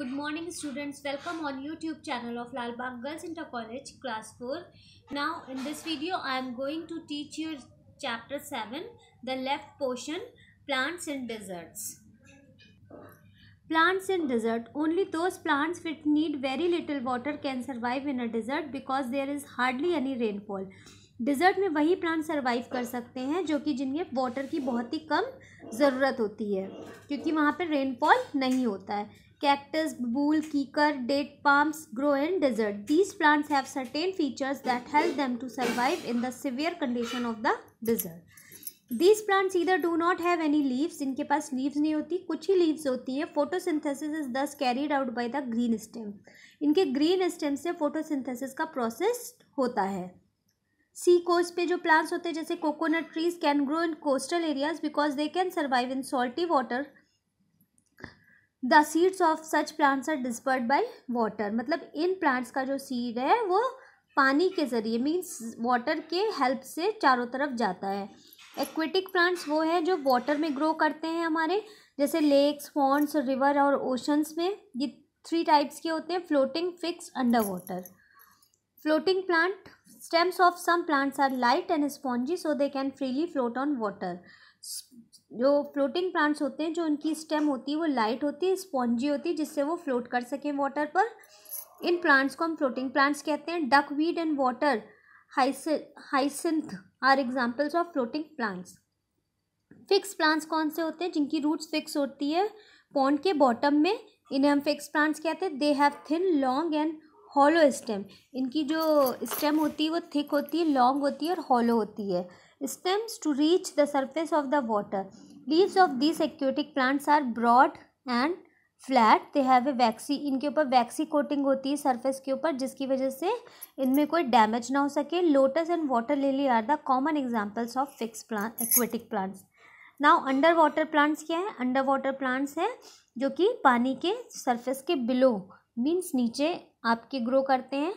Good morning students welcome on YouTube channel of Lalbagh Girls Inter College class 4. Now in this video I am going to teach you chapter 7 the left portion plants and deserts. Plants in desert. Only those plants which need very little water can survive in a desert because there is hardly any rainfall. Desert में वही plant survive कर सकते हैं जो कि जिनमें water की बहुत ही कम ज़रूरत होती है क्योंकि वहाँ पर रेनफॉल नहीं होता है cactus, bool, kikar, date palms grow in desert. These plants have certain features that help them to survive in the severe condition of the desert. These plants either do not have any leaves, जिनके पास leaves नहीं होती कुछ ही leaves होती है photosynthesis is thus carried out by the green stem. इनके green stem से photosynthesis का process होता है सी कोस्ट पे जो प्लांट्स होते हैं जैसे coconut trees can grow in coastal areas because they can survive in salty water the seeds of such plants are dispersed by water मतलब इन प्लांट्स का जो सीड है वो पानी के ज़रिए मीन्स वाटर के हेल्प से चारों तरफ जाता है एक्वेटिक प्लांट्स वो हैं जो वाटर में ग्रो करते हैं हमारे जैसे लेक्स पॉन्ड्स रिवर और ओशंस में ये थ्री टाइप्स के होते हैं floating fixed underwater floating plant stems of some plants are light and spongy so they can freely float on water जो फ्लोटिंग प्लांट्स होते हैं जो उनकी स्टेम होती है वो लाइट होती है स्पॉन्जी होती है जिससे वो फ्लोट कर सकें वाटर पर इन प्लांट्स को हम फ्लोटिंग प्लांट्स कहते हैं duckweed and water hyacinth are examples of floating plants fixed plants कौन से होते हैं जिनकी रूट्स फिक्स होती है पॉन्ड के बॉटम में इन्हें हम फिक्स प्लांट्स कहते हैं they have thin long and hollow stem इनकी जो स्टेम होती है वो थिक होती है लॉन्ग होती है और हॉलो होती है stems to reach the surface of the water. Leaves of these aquatic plants are broad and flat they have a waxy इनके ऊपर वैक्सी कोटिंग होती है सरफेस के ऊपर जिसकी वजह से इनमें कोई डैमेज ना हो सके lotus and water lily are the common examples of fixed plant aquatic plants now underwater plants क्या है अंडर वाटर प्लांट्स हैं जो कि पानी के सरफेस के बिलो मीन्स नीचे आपके ग्रो करते हैं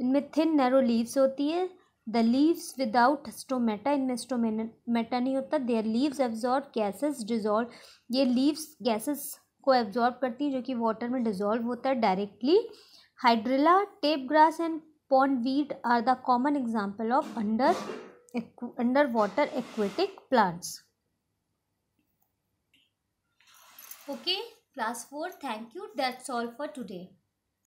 इनमें थिन नैरो लीव्स होती है द लीव्स विदाउट स्टोमेटा इनमें स्टोमेटा नहीं होता their leaves absorb gases dissolve ये लीव्स गैसेस को एब्जॉर्ब करती हैं जो कि वाटर में डिजॉल्व होता है directly hydrilla tape grass and pondweed are the common example of under underwater aquatic plants okay class four thank you that's all for today